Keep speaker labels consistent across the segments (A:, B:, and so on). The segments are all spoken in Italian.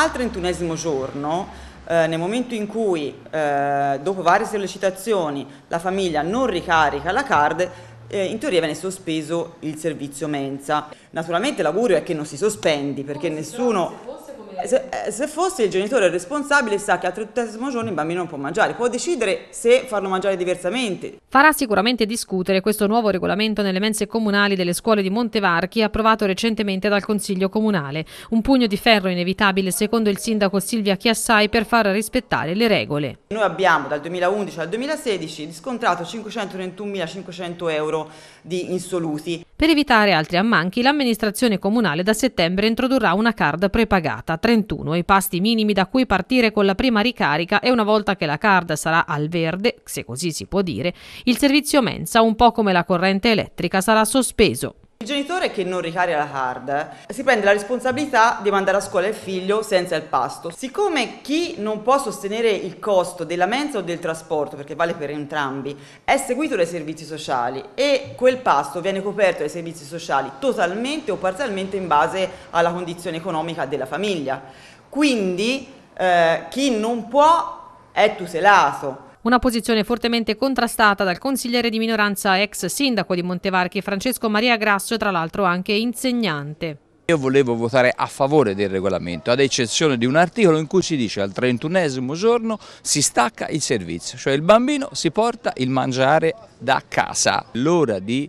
A: Al trentunesimo giorno, eh, nel momento in cui, eh, dopo varie sollecitazioni, la famiglia non ricarica la card, eh, in teoria viene sospeso il servizio mensa. Naturalmente l'augurio è che non si sospendi, perché nessuno se, eh, se, fosse il genitore responsabile sa che al trentesimo giorno il bambino non può mangiare, può decidere se farlo mangiare diversamente.
B: Farà sicuramente discutere questo nuovo regolamento nelle mense comunali delle scuole di Montevarchi approvato recentemente dal Consiglio Comunale. Un pugno di ferro inevitabile secondo il sindaco Silvia Chiassai per far rispettare le regole.
A: Noi abbiamo dal 2011 al 2016 riscontrato 531.500 euro di insoluti.
B: Per evitare altri ammanchi, l'amministrazione comunale da settembre introdurrà una card prepagata, 31, i pasti minimi da cui partire con la prima ricarica e una volta che la card sarà al verde, se così si può dire, il servizio mensa, un po' come la corrente elettrica, sarà sospeso.
A: Il genitore che non ricarica la card si prende la responsabilità di mandare a scuola il figlio senza il pasto. Siccome chi non può sostenere il costo della mensa o del trasporto, perché vale per entrambi, è seguito dai servizi sociali e quel pasto viene coperto dai servizi sociali totalmente o parzialmente in base alla condizione economica
B: della famiglia. Quindi eh, chi non può è tutelato. Una posizione fortemente contrastata dal consigliere di minoranza ex sindaco di Montevarchi Francesco Maria Grasso tra l'altro anche insegnante.
C: Io volevo votare a favore del regolamento, ad eccezione di un articolo in cui si dice al 31 giorno si stacca il servizio, cioè il bambino si porta il mangiare da casa. L'ora di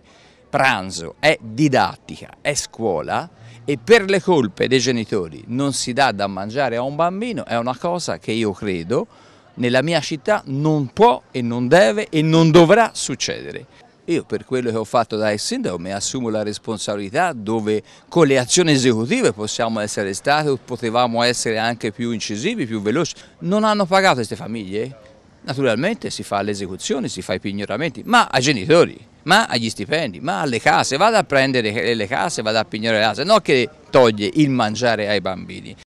C: pranzo è didattica, è scuola e per le colpe dei genitori non si dà da mangiare a un bambino è una cosa che io credo nella mia città non può e non deve e non dovrà succedere. Io per quello che ho fatto da ex sindaco mi assumo la responsabilità dove con le azioni esecutive possiamo essere stati, potevamo essere anche più incisivi, più veloci. Non hanno pagato queste famiglie? Naturalmente si fa l'esecuzione, si fa i pignoramenti, ma ai genitori, ma agli stipendi, ma alle case, vada a prendere le case, vada a pignorare le case, non che toglie il mangiare ai bambini,